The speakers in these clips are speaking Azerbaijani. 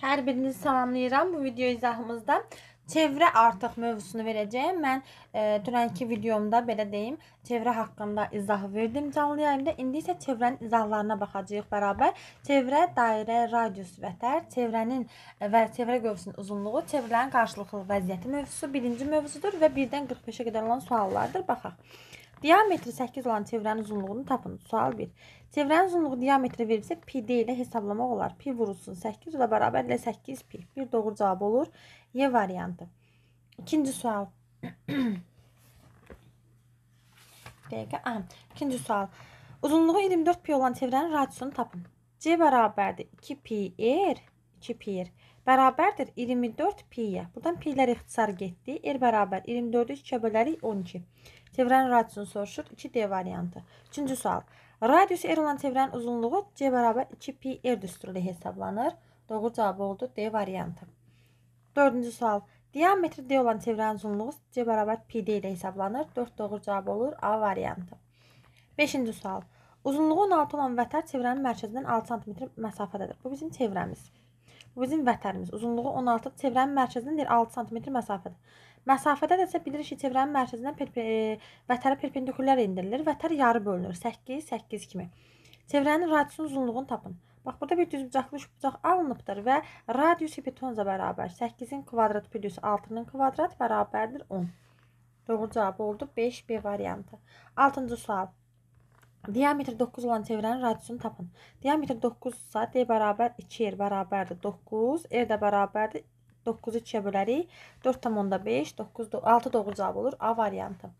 Hər birinizi salamlayıram bu video izahımızda. Çevrə artıq mövzusunu verəcəyim. Mən e, dünənki videomda belə deyim, çevrə haqqında izah verdim canlı yayımda. İndi isə çevrənin izahlarına baxacağıq bərabər. Çevrə, dairə, radius vətər, çevrənin e, və çevrə qövsünün uzunluğu, çevrələrin qarşılıqlı vəziyyəti mövzusu birinci mövzudur və 1-dən 45-ə qədər olan suallardır. Baxaq. Diametri 8 olan çevrənin uzunluğunu tapın. Sual 1. Çevrənin uzunluğu diametri verilsə pi d ilə hesablamaq olar. Pi vurulsun 8 ilə bərabərlə 8 pi. Bir doğru cavab olur. Y variantı. İkinci sual. Dəqiqə. Aha, ikinci sual. Uzunluğu 24 pi olan çevrənin radiusunu tapın. C bərabərdir 2 pi r 2 pi r bərabərdir 24 pi-yə. Buradan pi-lər ixtisar getdi. R bərabər 24-ü 2-ə bölərik 12. Cəbrən radiusunu soruşur. 2D variantı. Üçüncü sual. Radius R olan çevrənin uzunluğu C bərabər 2pi R düsturu ilə hesablanır. Doğru cavabı oldu D variantı. Dördüncü sual. Diametri D olan çevrənin uzunluğu C bərabər PD ilə hesablanır. 4 doğru cavabı olur A variantı. Beşinci sual. Uzunluğu 16 olan vətər çevrənin mərkəzindən 6 cm məsafədədir. Bu bizim çevrəmiz. Bu bizim vətərimiz. Uzunluğu 16, çevrənin mərkəzindən 6 cm məsafədir. Məsafədə də isə bilirik ki, çevrənin mərkəzindən perpe vətərə perpendikulyar endirilir. Vətər yarı bölünür. 8 8 kimi. Çevrənin radiusunun uzunluğunu tapın. Bax, burada bir düzbucaqlı üçbucaq alınıbdır və radius hipotenusa bərabər 8-in kvadrat plus 6-nın kvadrat bərabərdir 10. Doğru cavab oldu 5 B variantı. 6-cı sual. Diametr 9 olan çevrənin radiusunu tapın. Diametr 9 sa D bərabər 2 R er bərabərdir 9, R er də bərabərdir 9-u 3-yə bölərik. 4,5, 9, 6 doğru cavab olur. A variantı.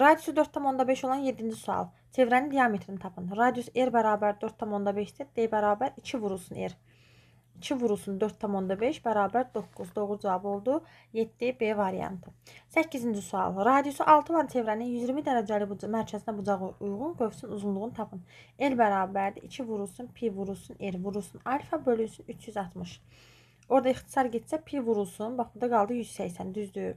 Radiusu 4,5 olan 7-ci sual. Çevrənin diametrini tapın. Radius R bərabər 4,5-dir. D bərabər 2 vurulsun R. 2 vurulsun 4,5 bərabər 9. Doğru cavab oldu. 7 B variantı. 8-ci sual. Radiusu 6 olan çevrənin 120 dərəcəli buca mərkəzinə bucağı uyğun qövsün uzunluğunu tapın. L bərabərdir. 2 vurulsun, pi vurulsun, R vurulsun, alfa bölünsün 360. Orada ixtisar getsə pi vurulsun. Bax burada qaldı 180 düzdür.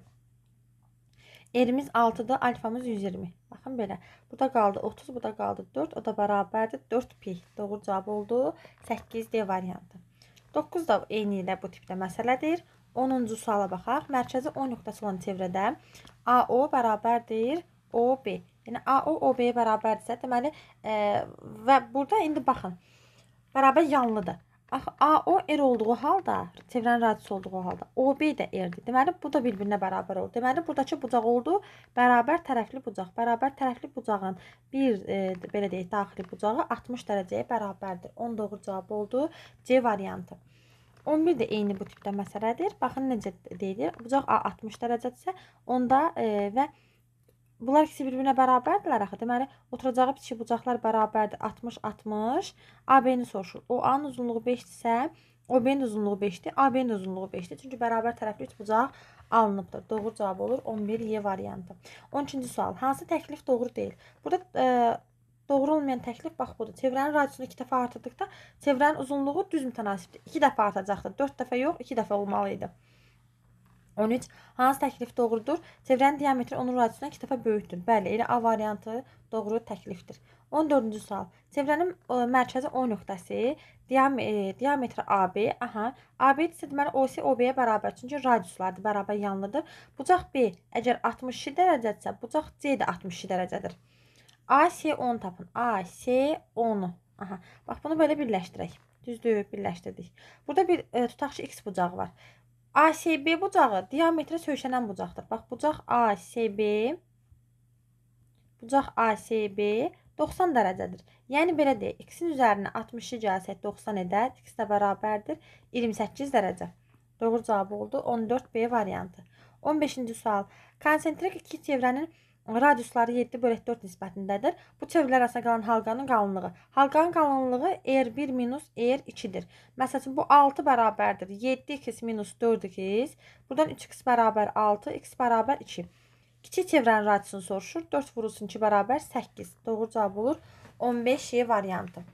Erimiz 6-da alfamız 120. Baxın belə. Burada qaldı 30, burada qaldı 4. O da bərabərdir 4 pi. Doğru cavab oldu. 8 D variantı. 9 da eyni ilə bu tipdə məsələdir. 10-cu suala baxaq. Mərkəzi 10 nöqtəsi olan çevrədə AO bərabərdir OB. Yəni AO OB-yə bərabərdirsə, deməli e, və burada indi baxın. Bərabər yanlıdır. AO R er olduğu halda, çevirənin radisi olduğu halda OB də R-dir. Deməli, bu da bir-birinə bərabər oldu. Deməli, buradakı bucaq oldu bərabər tərəfli bucaq. Bərabər tərəfli bucağın bir e, belə deyək, daxili bucağı 60 dərəcəyə bərabərdir. 10 doğru cavab oldu. C variantı. 11 də eyni bu tipdə məsələdir. Baxın necə deyilir. Bucaq A 60 dərəcədirsə, onda e, və 1 Bunlar ikisi bir-birinə bərabərdirlər axı. Deməli, oturacağı bitişi bucaqlar bərabərdir. 60 60. AB-ni soruşur. OA-nın uzunluğu 5-dirsə, OB-nin uzunluğu 5-dir, AB-nin uzunluğu 5-dir. Çünki bərabər tərəfli 3 bucaq alınıbdır. Doğru cavab olur 11Y variantı. 12-ci sual. Hansı təklif doğru deyil? Burada e, doğru olmayan təklif bax budur. Çevrənin radiusunu 2 dəfə artırdıqda çevrənin uzunluğu düz mütənasibdir. 2 dəfə artacaqdır. 4 dəfə yox, 2 dəfə olmalı idi. 13. Hansı təklif doğrudur? Çevrənin diametri onun radiusundan 2 dəfə böyükdür. Bəli, elə A variantı doğru təklifdir. 14-cü sual. Çevrənin ə, e, mərkəzi O nöqtəsi, diam e, diametri AB, aha, AB isə deməli OC OB-yə bərabər, çünki radiuslardır, bərabər yanlıdır. Bucaq B əgər 62 dərəcədirsə, bucaq C də 62 dərəcədir. AC10 tapın. AC10. Aha. Bax bunu belə birləşdirək. Düzdür, birləşdirdik. Burada bir e, tutaq ki, x bucağı var. ASB bucağı diametrə söykənən bucaqdır. Bax, bucaq ASB bucaq ASB 90 dərəcədir. Yəni belə deyək, x-in üzərinə 60-ı gəlsək 90 edər, x də bərabərdir 28 dərəcə. Doğru cavab oldu 14B variantı. 15-ci sual. Konsentrik iki çevrənin radiusları 7 bölək 4 nisbətindədir. Bu çevrilər arasında qalan halqanın qalınlığı. Halqanın qalınlığı R1 minus R2-dir. Məsələn, bu 6 bərabərdir. 7x minus 4x. Buradan 3x bərabər 6, x bərabər 2. Kiçik çevrənin radiusunu soruşur. 4 vurulsun 2 bərabər 8. Doğru cavab olur. 15 Y variantı.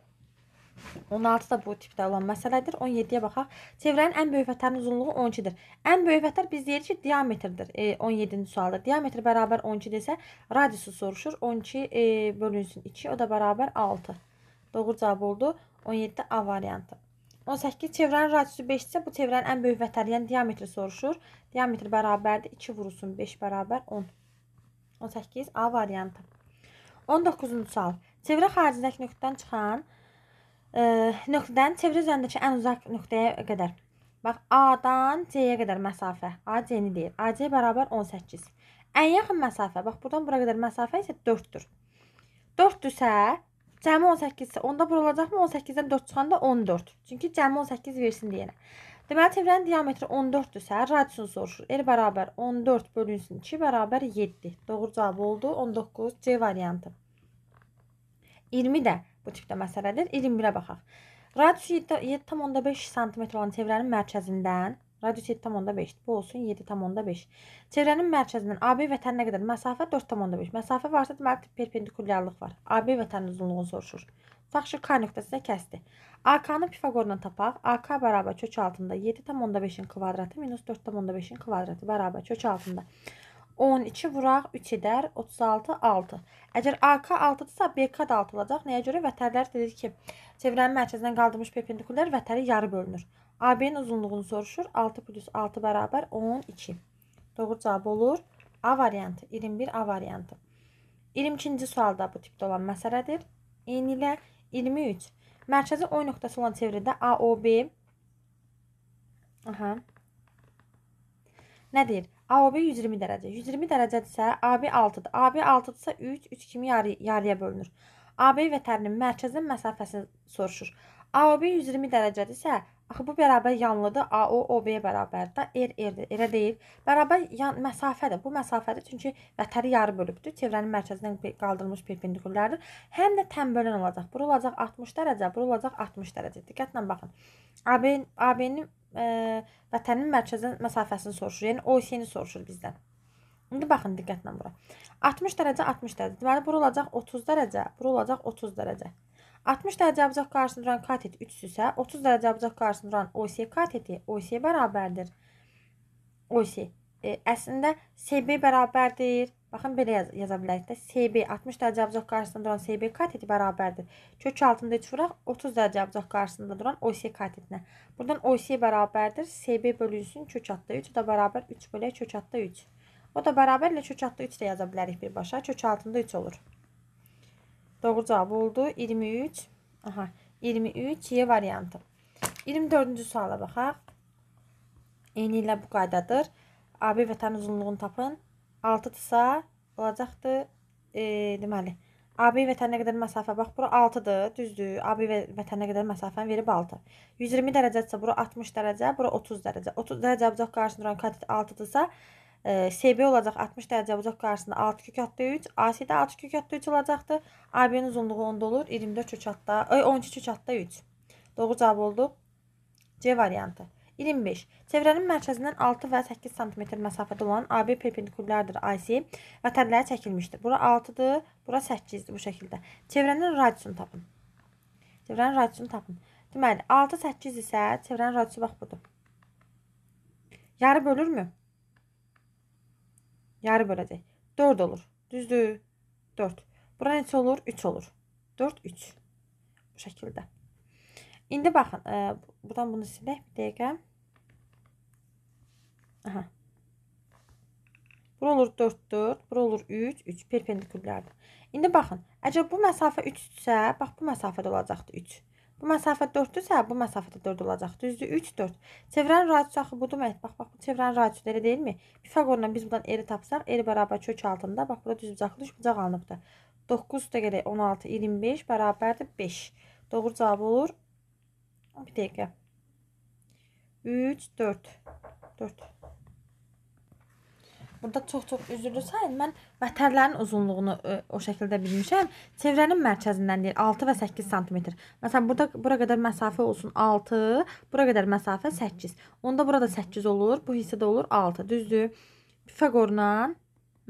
16 da bu tipdə olan məsələdir. 17-yə baxaq. Çevrənin ən böyük vətərin uzunluğu 12-dir. Ən böyük vətər biz deyirik ki, diametrdir. E, 17-ci sualda. Diametr bərabər 12 desə, radiusu soruşur. 12 e, bölünsün 2, o da bərabər 6. Doğru cavab oldu. 17-də A variantı. 18 çevrənin radiusu 5 isə bu çevrənin ən böyük vətəri, yəni diametri soruşur. Diametr bərabərdir 2 vurulsun 5 bərabər 10. 18 A variantı. 19-cu sual. Çevrə xaricindəki nöqtədən çıxan nöqtədən çevrə üzərindəki ən uzaq nöqtəyə qədər. Bax A-dan C-yə qədər məsafə. A C-ni deyir. A C bərabər 18. Ən yaxın məsafə. Bax burdan bura qədər məsafə isə 4-dür. 4-dürsə cəmi 18 isə onda bura olacaqmı? 18-dən 4 çıxanda 14. Çünki cəmi 18 versin deyənə. Deməli çevrənin diametri 14-dürsə radiusunu soruşur. R bərabər 14 bölünsün 2 bərabər 7. Doğru cavab oldu 19 C variantı. 20 də bu tipdə məsələdir. 21-ə baxaq. Radius 7,5 sm olan çevrənin mərkəzindən radius 7,5 bu olsun 7,5. Çevrənin mərkəzindən AB vətəninə qədər məsafə 4,5. Məsafə varsa deməli perpendikulyarlıq var. AB vətənin uzunluğunu soruşur. Tutaq ki, K nöqtəsinə kəsdi. AK-nı Pifaqorla tapaq. AK bərabər kök altında 7,5-in kvadratı minus 4,5-in kvadratı bərabər kök altında 12 vuraq 3 edər 36 6. Əgər AK 6-dırsa BK da 6 olacaq. Nəyə görə vətərlər dedik ki, çevrənin mərkəzindən qaldırmış perpendikullər vətəri yarı bölünür. AB-nin uzunluğunu soruşur. 6 6 bərabər 12. Doğru cavab olur A variantı, 21 A variantı. 22-ci sualda bu tipdə olan məsələdir. Eyni ilə 23. Mərkəzi oy nöqtəsi olan çevrədə AOB Aha. Nədir? AOB 120 dərəcə. 120 dərəcədirsə AB 6-dır. AB 6-dırsa 3, 3 kimi yarı, yarıya bölünür. AB vətərinin mərkəzin məsafəsini soruşur. AOB 120 dərəcədirsə, axı bu bərabər yanlıdır. AO OB-yə bərabərdir da. R er, R-dir. Elə deyil. Bərabər yan məsafədir. Bu məsafədir çünki vətəri yarı bölübdür. Çevrənin mərkəzindən qaldırılmış perpendikullərdir. Həm də tənbələn olacaq. Bura olacaq 60 dərəcə, bura olacaq 60 dərəcə. Diqqətlə baxın. AB AB-nin e, vətənin mərkəzə məsafəsini soruşur. Yəni OC-ni soruşur bizdən. İndi baxın diqqətlə bura. 60 dərəcə 60 dərəcə. Deməli bura olacaq 30 dərəcə, bura olacaq 30 dərəcə. 60 dərəcə abzaq qarşısında duran katet 3-sürsə, 30 dərəcə abzaq qarşısında duran OC kateti OC bərabərdir. OC e, əslində SB bərabərdir Baxın belə yaz yaza bilərik də. SB 60 dərəcə abzor qarşısında duran SB katetə bərabərdir. Kök altında 3 vuraq 30 dərəcə abzor qarşısında duran OC katetinə. Buradan OC bərabərdir SB bölünsün kök altda 3 o da bərabər 3 bölə kök altda 3. O da bərabərlə kök altda 3 də yaza bilərik birbaşa. Kök altında 3 olur. Doğru cavab oldu 23. Aha 23 C variantı. 24-cü suala baxaq. Eyni ilə bu qaydadır. AB vətən uzunluğunu tapın. 6-dırsa, olacaqdır. E, deməli, AB vətəninə qədər məsafə, bax, bura 6-dır, düzdür. AB vətəninə qədər məsafəni verib 6. 120 dərəcədirsə, bura 60 dərəcə, bura 30 dərəcə. 30 dərəcə bucaq qarşısında duran katet 6-dırsa, e, SB olacaq 60 dərəcə bucaq qarşısında 6 kök atdı 3, AC də 6 kök atdı 3 olacaqdır. AB-nin uzunluğu 10 olur, 24 kök atdı, 12 kök atdı 3. Doğru cavab oldu. C variantı. 25. Çevrənin mərkəzindən 6 və 8 sm məsafədə olan AB perpendikulярdır IC və tədləri çəkilmişdir. Bura 6-dır, bura 8-dir bu şəkildə. Çevrənin radiusunu tapın. Çevrənin radiusunu tapın. Deməli, 6, 8 isə çevrənin radiusu bax budur. Yarı bölürmü? Yarı böləcək. 4 olur. Düzdür. 4. Bura neçə olur? 3 olur. 4, 3. Bu şəkildə. İndi baxın, ə, e, buradan bunu silək bir dəqiqə. Aha. Bura olur 4-4, bura olur 3, 3 perpendikulyardır. İndi baxın, əgər bu məsafə 3-dürsə, bax bu məsafədə olacaqdı 3. Bu məsafə 4-dürsə, bu məsafədə 4 olacaq. Düzdür? 3 4. Çevrənin radiusu axı bu deməkdir. Bax, bax bu çevrənin radiusu elə deyilmi? Pifaqorla biz bundan eri tapsaq, eri bərabər kök altında. Bax, burada düz bucaqlı üçbucaq alınıbdı. 9 da gələk 16 25 bərabərdir 5. Doğru cavab olur Bir dəqiqə. 3 4 4 Burada çox-çox üzrlü sayın. Mən vətərlərin uzunluğunu ə, e, o şəkildə bilmişəm. Çevrənin mərkəzindən deyil, 6 və 8 sm. Məsələn, burada bura qədər məsafə olsun 6, bura qədər məsafə 8. Onda burada 8 olur, bu hissədə olur 6, düzdür? Pifaqorla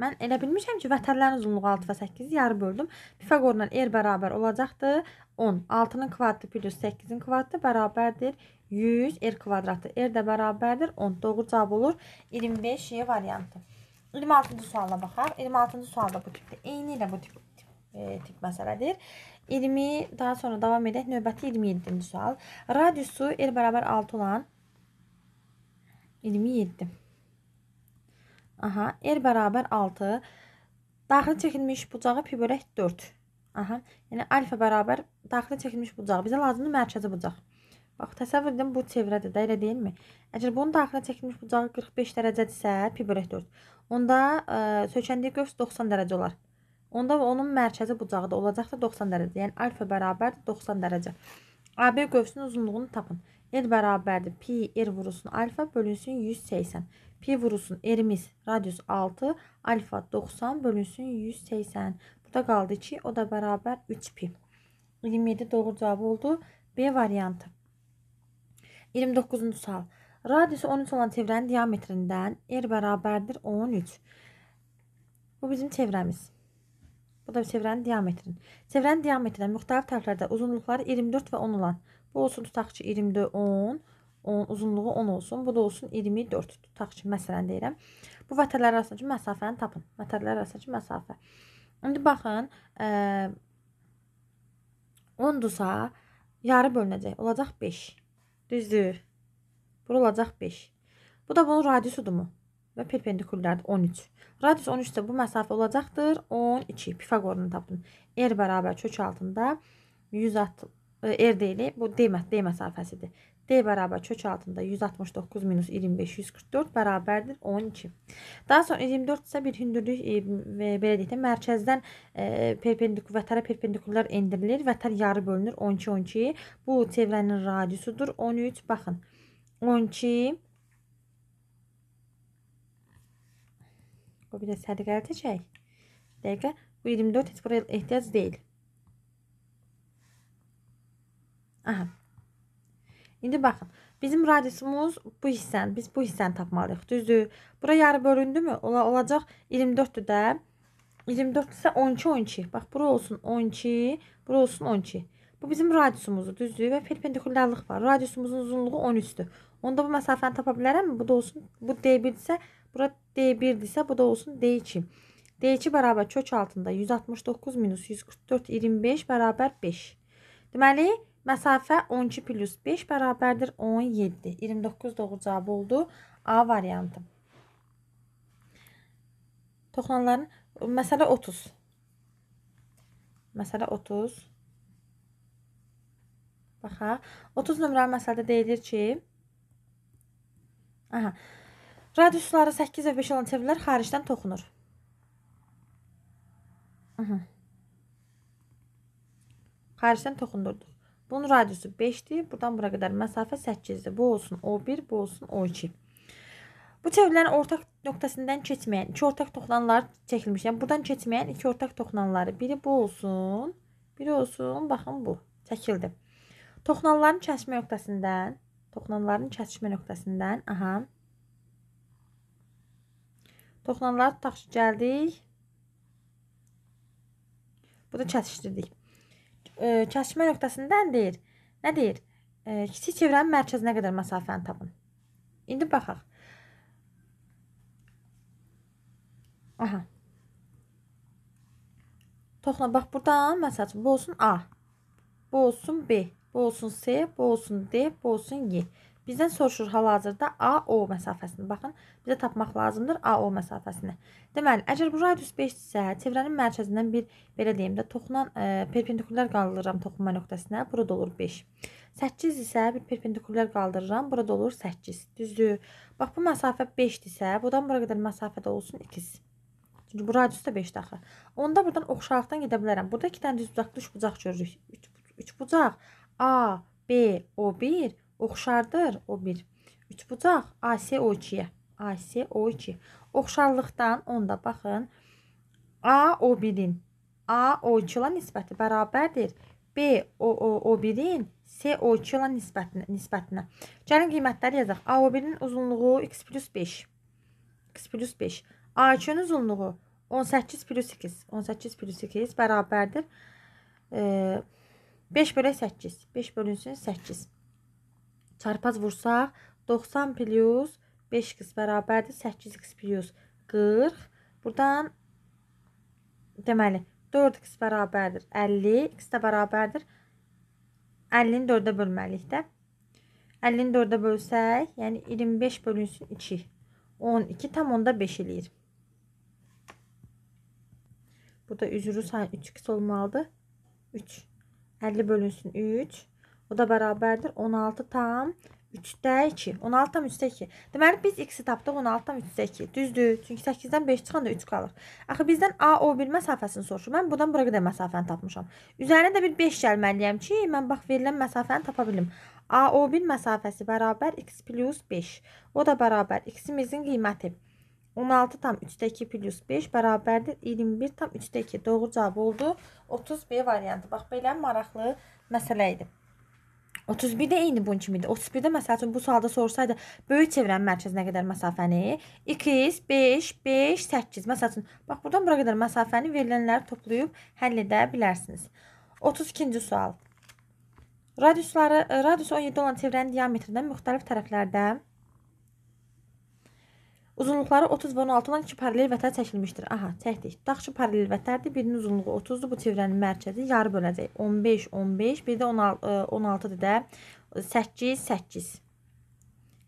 Mən elə bilmişəm ki, vətərlərin uzunluğu 6 və 8 yarı böldüm. Pifaqorla r er bərabər olacaqdır 10. 6-nın kvadratı plus 8-in kvadratı bərabərdir 100 r er kvadratı. R er də bərabərdir 10. Doğru cavab olur 25 Y variantı. 26-cı suala baxaq. 26-cı sualda bu tipdə eyni ilə bu tip e, tip məsələdir. 20 daha sonra davam edək. Növbəti 27-ci sual. Radiusu r bərabər 6 olan 27 Aha, r bərabər 6. Daxili çəkilmiş bucağı pi bölək 4. Aha, yəni alfa bərabər daxili çəkilmiş bucaq. Bizə lazımdır mərkəzi bucaq. Bax, təsəvvür edin, bu çevrədir də, elə deyilmi? Əgər bunun daxilə çəkilmiş bucağı 45 dərəcədirsə, pi bölək 4. Onda ə, e, sökəndiyi qövs 90 dərəcə olar. Onda onun mərkəzi bucağı da olacaq da 90 dərəcə. Yəni alfa bərabər 90 dərəcə. AB qövsünün uzunluğunu tapın. L bərabərdir pi r er vurusun alfa bölünsün 180. Pi vurusun erimiz radius 6 alfa 90 bölünsün 180. Burada qaldı 2 o da bərabər 3 pi. 27 doğru cavab oldu. B variantı. 29-cu sual. Radiusu 13 olan çevrənin diametrindən r bərabərdir 13. Bu bizim çevrəmiz. Bu da çevrənin diametrin. Çevrənin diametrinə müxtəlif tərəflərdə uzunluqları 24 və 10 olan. Bu olsun tutaq ki 24 10 10, uzunluğu 10 olsun, bu da olsun 24. Tutaq ki, məsələn deyirəm. Bu vətərlər arasındakı məsafəni tapın. Vətərlər arasındakı məsafə. İndi baxın, e, 10-dursa yarı bölünəcək. Olacaq 5. Düzdür? Bura olacaq 5. Bu da bunun radiusudumu? Və perpendikulyardır 13. Radius 13 isə bu məsafə olacaqdır 12. Pifaqorunu tapdım. R bərabər kök altında 160 e, R deyil, bu D, D məsafəsidir. D bərabər kök altında 169 minus 25, 144 bərabərdir 12. Daha sonra 24 isə bir hündürlük, e, belə deyək də, mərkəzdən e, perpendiku, vətərə perpendikullar endirilir. Vətər yarı bölünür 12, 12. Bu çevrənin radiusudur 13. Baxın, 12. Bu bir də sədiqəli təcək. Dəqiqə, bu 24 heç buraya ehtiyac deyil. İndi baxın. Bizim radiusumuz bu hissən. Biz bu hissəni tapmalıyıq. Düzdür. Bura yarı bölündümü? Ola olacaq 24-dür də. 24 isə 12 12. Bax bura olsun 12, bura olsun 12. Bu bizim radiusumuzdur, düzdür? Və perpendikulярlıq var. Radiusumuzun uzunluğu 13-dür. Onda bu məsafəni tapa bilərəmmi? Bu da olsun. Bu D1-dirsə, bura D1-dirsə, bu da olsun D2. D2 bərabər kök altında 169 minus 144 25 bərabər 5. Deməli, Məsafə 12 plus 5 bərabərdir 17. 29 doğru cavabı oldu. A variantı. Toxlananların məsələ 30. Məsələ 30. Baxaq. 30 nömrəli məsələdə deyilir ki, aha. Radiusları 8 və 5 olan çevrilər xaricdən toxunur. Aha. Xaricdən toxundurdu. Bunun radiusu 5-dir. Buradan bura qədər məsafə 8-dir. Bu olsun O1, bu olsun O2. Bu çevrələrin ortaq nöqtəsindən keçməyən iki ortaq toxunanlar çəkilmiş. Yəni buradan keçməyən iki ortaq toxunanları biri bu olsun, biri olsun. Baxın bu çəkildi. Toxunanların kəsişmə nöqtəsindən, toxunanların kəsişmə nöqtəsindən, aha. Toxunanlar tutaq ki, gəldik. Burada kəsişdirdik e, kəsişmə nöqtəsindən deyir. Nə deyir? E, kiçik çevrənin mərkəzinə qədər məsafəni tapın. İndi baxaq. Aha. Toxla bax burdan məsəl üçün bu olsun A. Bu olsun B, bu olsun C, bu olsun D, bu olsun Y. Bizdən soruşur hal-hazırda AO məsafəsini. Baxın, bizə tapmaq lazımdır AO məsafəsini. Deməli, əgər bu radius 5 isə, çevrənin mərkəzindən bir belə deyim də, toxunan e, perpendikulyar qaldırıram toxunma nöqtəsinə, burada olur 5. 8 isə bir perpendikulyar qaldırıram, burada olur 8. Düzdür. Bax bu məsafə 5-dirsə, buradan bura qədər məsafədə olsun 2. Çünki bu radius da 5-dir axı. Onda buradan oxşarlıqdan gedə bilərəm. Burada 2 dənə düz bucaqlı 3 bucaq görürük. 3 bucaq A, B, O1 Oxşardır o bir. Üçbucaq ACO2-yə. ACO2. Oxşarlıqdan onda baxın. AO1-in AO2 ilə nisbəti bərabərdir. BOO1-in CO2 ilə nisbətinə, nisbətinə. Gəlin qiymətləri yazaq. AO1-in uzunluğu x plus 5. x plus 5. A2-nin uzunluğu 18 plus 2. 18 plus 2 bərabərdir. E, 5 bölək 8. 5 bölünsün 8 çarpaz vursaq 90 plus 5x bərabərdir 8x plus 40. Buradan deməli 4x bərabərdir 50, x də bərabərdir 50-ni 4-ə bölməliyik də. 50-ni 4-ə bölsək, yəni 25 bölünsün 2. 12 tam onda 5 eləyir. Burada üzrü sayı 3x olmalıdır. 3. 50 bölünsün 3. O da bərabərdir 16 tam 3-də 2. 16 tam 3-də 2. Deməli biz x-i tapdıq 16 tam 3-də 2. Düzdür. Çünki 8-dən 5 çıxanda 3 qalır. Axı bizdən AO1 məsafəsini soruşur. Mən buradan bura qədər məsafəni tapmışam. Üzərinə də bir 5 gəlməliyəm ki, mən bax verilən məsafəni tapa bilim. AO1 məsafəsi bərabər x plus 5. O da bərabər x-imizin qiyməti. 16 tam 3'də 2 plus 5 bərabərdir 21 tam 3'də 2. Doğru cavab oldu. 30 B variantı. Bax, belə maraqlı məsələ idi. 31 də eyni bunun kimidir. 31-də məsəl üçün bu sualda sorsaydı, böyük çevrənin mərkəzinə qədər məsafəni 2x, 5, 5, 8. Məsəl üçün bax burdan bura qədər məsafəni verilənləri toplayıb həll edə bilərsiniz. 32-ci sual. Radiusları radius 17 olan çevrənin diametrindən müxtəlif tərəflərdə Uzunluqları 30 və 16-dan iki paralel vətər çəkilmişdir. Aha, çəkdik. Tutaq ki, paralel vətərdir. Birinin uzunluğu 30-dur. Bu çevrənin mərkəzi yarı böləcək. 15, 15, bir də 16-dır e, da. 8, 8.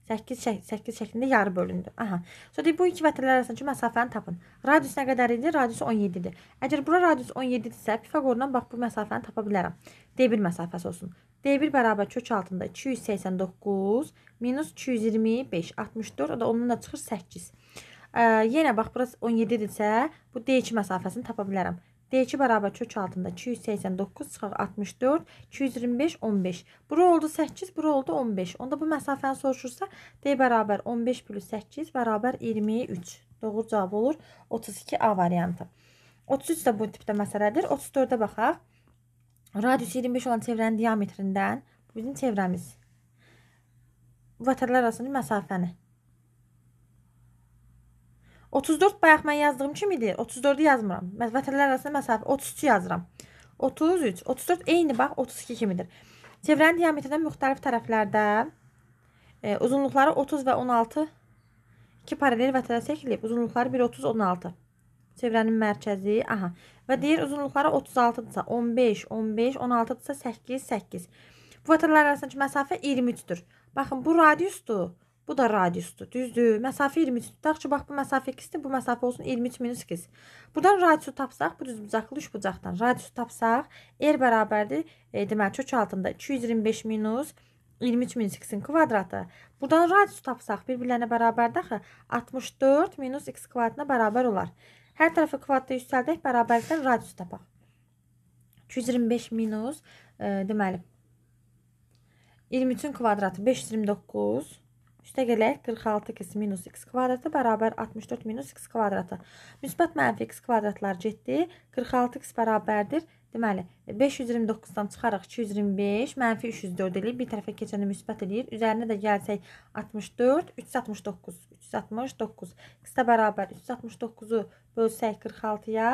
8 8 şəklində yarı bölündü. Aha. Sonra bu iki vətənlər arasındakı məsafəni tapın. Radius nə qədər idi? Radius 17-dir. Əgər bura radius 17 isə Pifaqordan bax bu məsafəni tapa bilərəm. D1 məsafəsi olsun. D1 bərabər kök altında 289 minus 225 64 o da onun da çıxır 8. Ə, yenə bax burası 17 idirsə bu D2 məsafəsini tapa bilərəm. D2 bərabər kök altında 289 çıxaq 64, 225 15. Bura oldu 8, bura oldu 15. Onda bu məsafəni soruşursa D bərabər 15 plus 8 bərabər 23. Doğru cavab olur 32 A variantı. 33 də bu tipdə məsələdir. 34-də baxaq. Radius 25 olan çevrənin diametrindən bu bizim çevrəmiz. Vətərlər arasındakı məsafəni 34 bayaq mən yazdığım kimidir. 34-ü yazmıram. Vətənlər arasında məsafə 33 yazıram. 33, 34 eyni bax 32 kimidir. Çevrənin diametrindən müxtəlif tərəflərdə e, uzunluqları 30 və 16 iki paralel vətənə çəkilib. Uzunluqları 1 30 16. Çevrənin mərkəzi, aha. Və digər uzunluqları 36-dırsa 15, 15, 16-dırsa 8, 8. Bu vətənlər arasındakı məsafə 23-dür. Baxın bu radiusdur. Bu da radiusdur. Düzdür. Məsafə 23. Tutaq ki, bax bu məsafə 2-dir, bu məsafə olsun 23 minus 2. Buradan radiusu tapsaq, bu düz bucaqlı 3 bucaqdan radiusu tapsaq, r bərabərdir. E, deməli kök altında 225 minus 23 minus 2-in kvadratı. Buradan radiusu tapsaq, bir-birlərinə bərabərdir axı. 64 minus x kvadratına bərabər olar. Hər tərəfi kvadratda yüksəldək, bərabərlikdən radiusu tapaq. 225 minus e, deməli 23-ün kvadratı 529 Üstə gələk 46x minus x kvadratı bərabər 64 minus x kvadratı. Müsbət mənfi x kvadratlar getdi. 46x bərabərdir. Deməli, 529-dan çıxaraq 225, mənfi 304 eləyib. Bir tərəfə keçəni müsbət eləyir. Üzərinə də gəlsək 64, 369, 369. X-də bərabər 369-u bölsək 46-ya.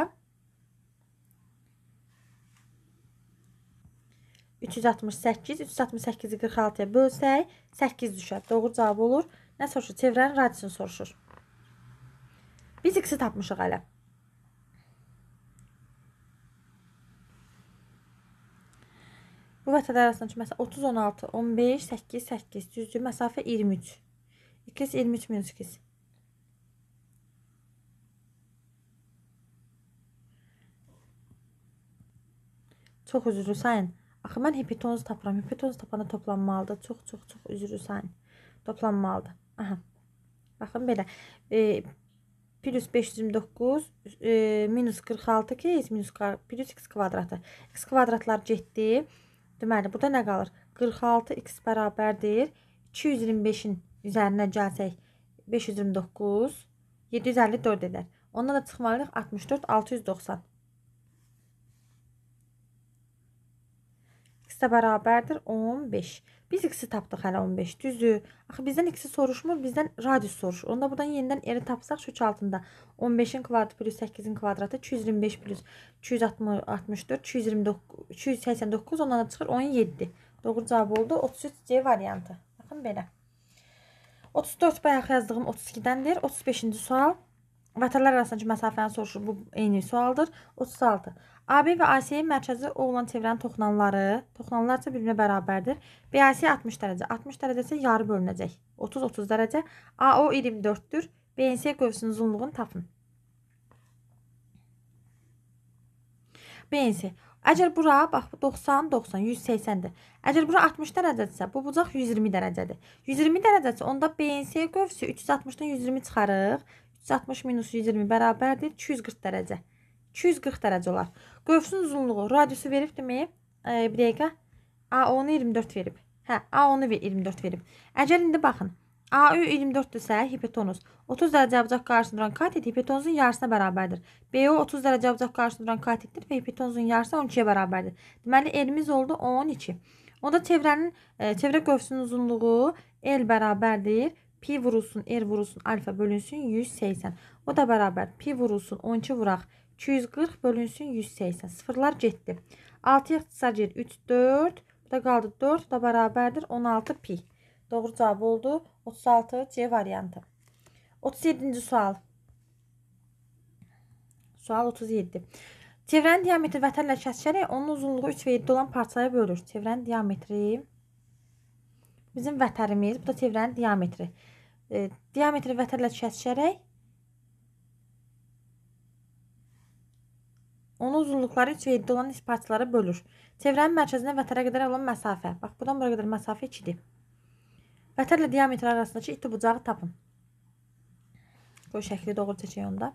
368, 368-i 46-ya bölsək, 8 düşər. Doğru cavab olur. Nə soruşur? Çevrənin radiusunu soruşur. Biz x-i tapmışıq hələ. Bu vətədə arasındakı məsafə 30, 16, 15, 8, 8, düzdür. Məsafə 23. 2, 23 minus 2. Çox üzrlü sayın. Axı mən hipotenozu tapıram. Hipotenoz tapanda toplanmalıdır. Çox-çox-çox üzrüsən. Toplanmalıdır. Aha. Baxın belə. E, plus 529 e, minus 46 ki, minus plus x kvadratı. x kvadratlar getdi. Deməli, burada nə qalır? 46x bərabərdir. 225-in üzərinə gəlsək 529, 754 edər. Ondan da çıxmalıyıq 64, 690. də bərabərdir 15. Biz x-i tapdıq hələ 15 düzü. Axı bizdən x-i soruşmur, bizdən radius soruşur. Onda buradan yenidən r-i tapsaq kök altında 15-in kvadratı plus 8-in kvadratı 225 plus 264 229 289 ondan da çıxır 17. Doğru cavab oldu 33C variantı. Baxın belə. 34 bayaq yazdığım 32-dəndir. 35-ci sual. Vətənlər arasındakı məsafəni soruşur. Bu eyni sualdır. 36. AB və AC-nin mərkəzi O olan çevrənin toxunanları, toxunanlar isə bir-birinə bərabərdir. BAC 60 dərəcə, 60 dərəcə isə yarı bölünəcək. 30-30 dərəcə. AO 24-dür. BNC qövsünün uzunluğunu tapın. BNC. Əgər bura, bax, 90, 90, 180-dir. Əgər bura 60 dərəcədirsə, bu bucaq 120 dərəcədir. 120 dərəcədirsə, onda BNC qövsü 360-dan 120 çıxarıq. 360 minus 120 bərabərdir 240 dərəcə. 240 dərəcə olar. Qövsün uzunluğu radiusu verib deməyə, e, bir dəqiqə A10-u 24 verib. Hə, A10-u 24 verib. Əgər indi baxın, AÜ 24-dürsə hipotenuz 30 dərəcə abcaq qarşısında duran katet hipotenuzun yarısına bərabərdir. BO 30 dərəcə abcaq qarşısında duran katetdir və hipotenuzun yarısı 12-yə bərabərdir. Deməli elimiz oldu 12. Onda çevrənin e, çevrə qövsünün uzunluğu L bərabərdir Pi vurulsun, R vurulsun, alfa bölünsün 180. O da bərabər pi vurulsun, 12 vuraq. 240 bölünsün 180. Sıfırlar getdi. 6 ixtisar yer 3, 4. Bu da qaldı 4 da bərabərdir 16 pi. Doğru cavab oldu. 36 C variantı. 37-ci sual. Sual 37. Çevrənin diametri vətənlə kəsişərək onun uzunluğu 3 və 7 olan parçaya bölür. Çevrənin diametri bizim vətərimiz. Bu da çevrənin diametri e, diametri vətərlə kəsişərək onu uzunluqları 3 və 7 olan parçalara bölür. Çevrənin mərkəzindən vətərə qədər olan məsafə. Bax, buradan bura qədər məsafə 2-dir. Vətərlə diametr arasındakı iti bucağı tapın. Qoy şəkli doğru çəkək onda.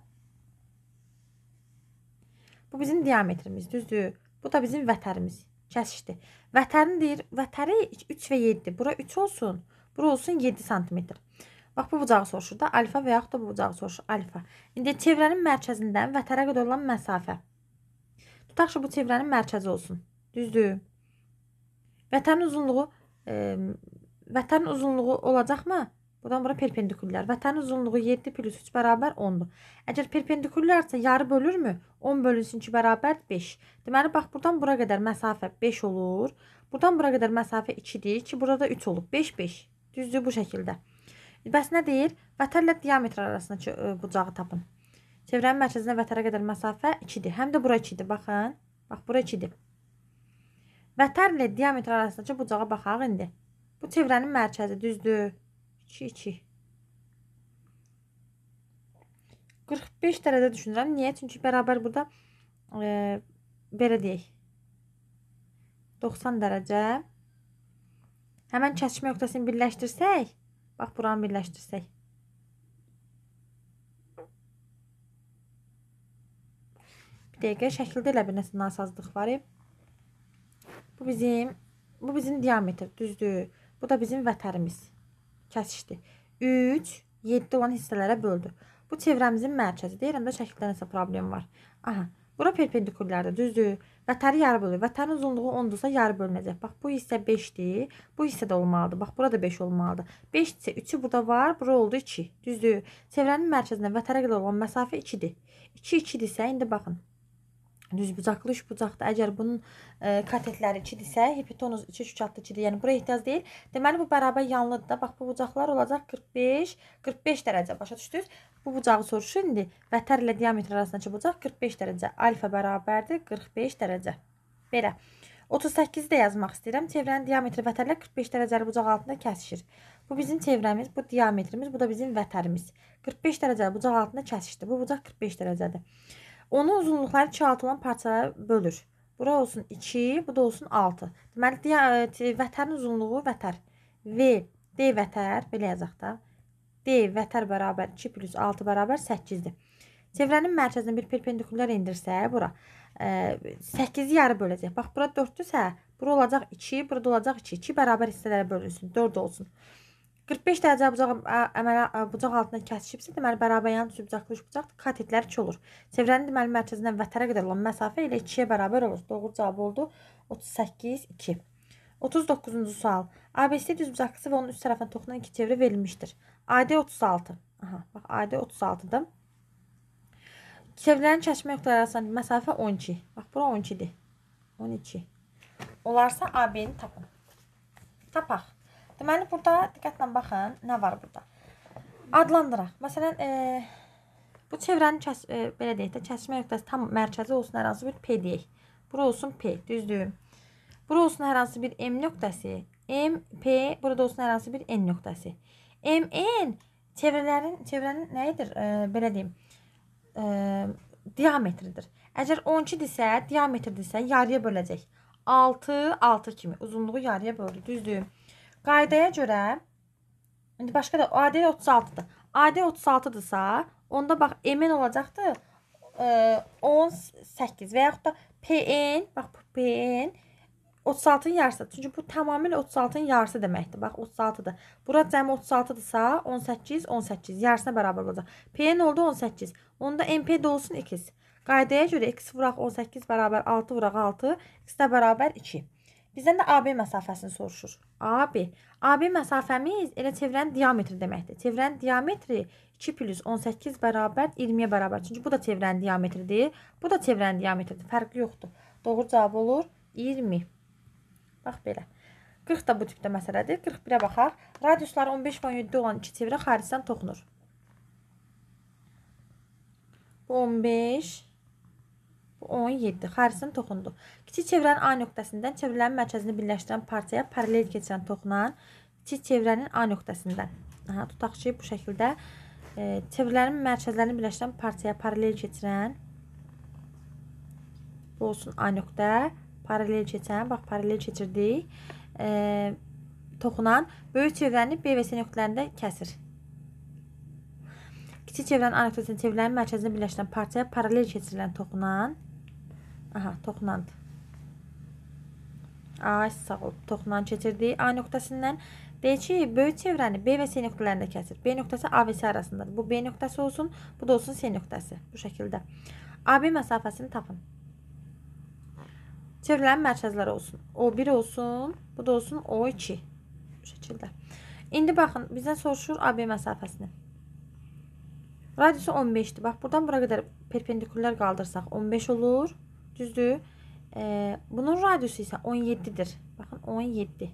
Bu bizim diametrimiz, düzdür? Bu da bizim vətərimiz. Kəsişdir. Vətərin deyir, vətəri 3 və 7. Bura 3 olsun, bura olsun 7 sm. Bax, bu bucağı soruşur da alfa və yaxud da bu bucağı soruşur alfa. İndi çevrənin mərkəzindən vətərə qədər olan məsafə. Tutaq ki, bu çevrənin mərkəzi olsun. Düzdür. Vətənin uzunluğu e, vətənin uzunluğu olacaqmı? Buradan bura perpendikulyar. Vətənin uzunluğu 7 plus 3 bərabər 10-dur. Əgər perpendikulyarsa yarı bölürmü? 10 bölünsün ki, bərabər 5. Deməli, bax, buradan bura qədər məsafə 5 olur. Buradan bura qədər məsafə 2-dir ki, burada 3 olub. 5-5. Düzdür bu şəkildə. Bəs nə deyir? Vətərlə diametr arasında bucağı tapın. Çevrənin mərkəzinə vətərə qədər məsafə 2-dir. Həm də bura 2-dir. Baxın. Bax, bura 2-dir. Vətərlə diametr arasındakı bucağa baxaq indi. Bu çevrənin mərkəzi düzdür. 2, 2. 45 dərəcə düşünürəm. Niyə? Çünki bərabər burada e, belə deyək. 90 dərəcə. Həmən kəsişmə nöqtəsini birləşdirsək, Bax, buranı birləşdirsək. Bir dəqiqə, şəkildə elə bir nəsə nasazlıq var. E. Bu bizim, bu bizim diametr, düzdür. Bu da bizim vətərimiz. Kəsişdi. 3, 7 olan hissələrə böldü. Bu çevrəmizin mərkəzi. Deyirəm də şəkildə nəsə problem var. Aha, bura perpendikullərdir, düzdür. Vətəri yarı bölür. Vətərin uzunluğu 10-dursa, yarı bölünəcək. Bax, bu hissə 5-dir. Bu hissə də olmalıdır. Bax, burada 5 olmalıdır. 5 isə 3-ü burada var. Bura oldu 2. Düzdür. Çevrənin mərkəzindən vətərə qədər olan məsafə 2-dir. 2 2-dirsə, indi baxın. Düz bucaqlı üç bucaqda əgər bunun e, katetləri 2-dirsə, hipotenuz 3 3 altı 2-dir. Yəni bura ehtiyac deyil. Deməli bu bərabər yanlıdır da. Bax bu bucaqlar olacaq 45, 45 dərəcə. Başa düşdünüz? Bu bucağı soruşur indi. Və tər ilə diametr arasındakı bucaq 45 dərəcə. Alfa bərabərdir 45 dərəcə. Belə. 38-i də yazmaq istəyirəm. Çevrənin diametri vətərlə 45 dərəcəli bucaq altında kəsişir. Bu bizim çevrəmiz, bu diametrimiz, bu da bizim vətərimiz. 45 dərəcəli bucaq altında kəsişdi. Bu bucaq 45 dərəcədir. Onun uzunluqları 2-6 olan parçalara bölür. Bura olsun 2, bu da olsun 6. Deməli, e, vətərin uzunluğu vətər. V, D vətər, belə yazaq da. B vətər bərabər 2 plus 6 bərabər 8-dir. Çevrənin mərkəzinə bir perpendikulyar endirsə, bura 8-i e, yarı böləcək. Bax, bura 4-dürsə, hə, bura olacaq 2, burada olacaq 2. 2 bərabər hissələrə bölünsün, 4 olsun. 45 dərəcə bucaq, əmələ, bucaq altından kəsişibsə, deməli, bərabər yan düşü bucaqlı üç bucaq katetlər 2 olur. Çevrənin deməli, mərkəzindən vətərə qədər olan məsafə ilə 2-yə bərabər olur. Doğru cavab oldu 38, 2. 39-cu sual. ABC düz uzaklısı və onun üst tərəfinə toxunan iki çevrə verilmişdir. AD 36. Aha, bax AD 36-dır. Çevrələrin kəşmə nöqtələri arasında məsafə 12. Bax bura 12-dir. 12. Olarsa AB-ni tapın. Tapaq. Deməli burada diqqətlə baxın, nə var burada? Adlandıraq. Məsələn, e, bu çevrənin kəs, e, belə deyək də, kəsmə nöqtəsi tam mərkəzi olsun, hər hansı bir P deyək. Bura olsun P, düzdür? Bura olsun hər hansı bir M nöqtəsi, M, P, burada olsun hər hansı bir N nöqtəsi. M, N çevrələrin, çevrənin nə idir? E, belə deyim. E, diametridir. Əgər 12-dirsə, diametridirsə, yarıya böləcək. 6, 6 kimi. Uzunluğu yarıya böldü. Düzdür. Qaydaya görə, indi başqa da, AD 36-dır. AD 36-dırsa, onda bax, MN olacaqdır. E, 18 və yaxud da PN, bax, PN 36-ın yarısı. Çünki bu tamamilə 36-ın yarısı deməkdir. Bax 36-dır. Bura cəmi 36-dırsa 18, 18 yarısına bərabər olacaq. P-nin oldu 18. Onda MP də olsun 2. Qaydaya görə x vuraq 18 bərabər 6 vuraq 6, x də bərabər 2. Bizdən də AB məsafəsini soruşur. AB. AB məsafəmiz elə çevrənin diametri deməkdir. Çevrənin diametri 2 plus 18 bərabər 20-yə bərabər. Çünki bu da çevrənin diametridir. Bu da çevrənin diametridir. Fərqi yoxdur. Doğru cavab olur 20. Bax belə. 40 da bu tipdə məsələdir. 41-ə baxaq. Radiusları 15.7 olan iki çevrə xaricdən toxunur. Bu 15, bu 17 xaricdən toxundu. Kiçik çevrənin A nöqtəsindən çevrələrin mərkəzini birləşdirən parçaya paralel keçən toxunan kiçik çevrənin A nöqtəsindən. Aha, tutaq ki, bu şəkildə e, çevrələrin mərkəzlərini birləşdirən parçaya paralel keçirən bu olsun A nöqtə paralel keçən, bax paralel keçirdik. E, toxunan böyük çevrəni B və C nöqtələrində kəsir. Kiçik çevrənin A nöqtəsində çevrələrin mərkəzində birləşən parçaya paralel keçirilən toxunan aha, toxunandır. A sağ olub toxunan keçirdiyi A nöqtəsindən deyir ki, böyük çevrəni B və C nöqtələrində kəsir. B nöqtəsi A və C arasındadır. Bu B nöqtəsi olsun, bu da olsun C nöqtəsi bu şəkildə. AB məsafəsini tapın. Çevrilən mərkəzlər olsun. O1 olsun, bu da olsun O2. Bu şəkildə. İndi baxın, bizdən soruşur AB məsafəsini. Radiusu 15-dir. Bax, buradan bura qədər perpendikulyar qaldırsaq 15 olur. Düzdür. E, bunun radiusu isə 17-dir. Baxın, 17.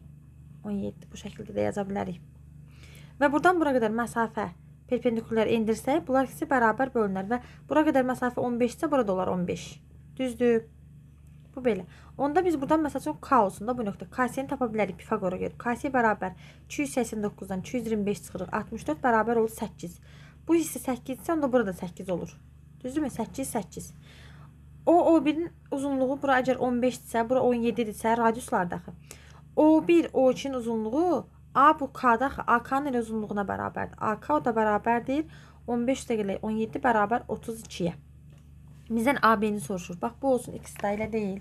17 bu şəkildə də yaza bilərik. Və buradan bura qədər məsafə perpendikulyar endirsək, bunlar ikisi bərabər bölünər və bura qədər məsafə 15 isə burada olar 15. Düzdür. Bu belə. Onda biz buradan məsəl üçün k-olsun da bu nöqtə. K-sini tapa bilərik Pifaqora görə. K-si bərabər 289-dan 225 çıxırıq. 64 bərabər olur 8. Bu hissə 8 isə onda burada 8 olur. Düzdürmü? 8 8. O O1-in uzunluğu bura əgər 15 isə, bura 17 isə radiuslarda axı. O1 O2-nin uzunluğu A bu K-da axı AK-nın elə uzunluğuna bərabərdir. AK o da bərabərdir 15 dəqiqə 17 bərabər 32-yə. Bizdən AB-ni soruşur. Bax bu olsun x dailə deyil.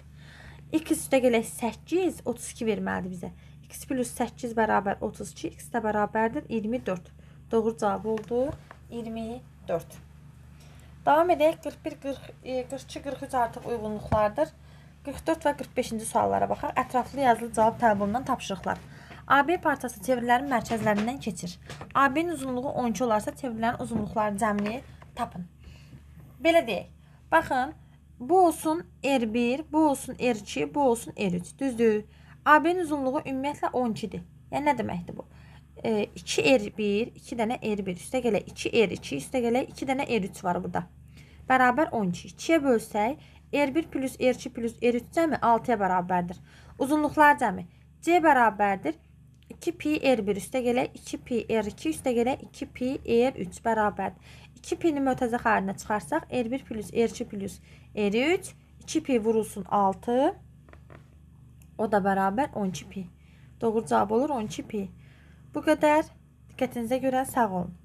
X üstə gələk 8, 32 verməlidir bizə. X plus 8 bərabər 32, x də bərabərdir 24. Doğru cavab oldu 24. Davam edək. 41, 40, 42, 43 artıq uyğunluqlardır. 44 və 45-ci suallara baxaq. Ətraflı yazılı cavab tələb olunan tapşırıqlar. AB partiyası çevrilərin mərkəzlərindən keçir. AB-nin uzunluğu 12 olarsa çevrilərin uzunluqları cəmliyi tapın. Belə deyək. Baxın, bu olsun R1, bu olsun R2, bu olsun R3. Düzdür? AB-nin uzunluğu ümumiyyətlə 12-dir. Yəni nə deməkdir bu? E, 2R1, 2 dənə R1 üstə gələ 2R2 üstə gələ 2 dənə R3 var burada. Bərabər 12. 2-yə bölsək, R1 plus R2 plus R3 cəmi 6-ya bərabərdir. Uzunluqlar cəmi C bərabərdir. 2 pi R1 üstə gələ 2 pi R2 üstə gələ 2 pi R3 bərabərdir. 2p-ni mötəzə xərinə çıxarsaq r1 plus r2 plus r3 2p vurulsun 6 o da bərabər 12p. Doğru cavab olur 12p. Bu qədər. Diqqətinizə görə sağ olun.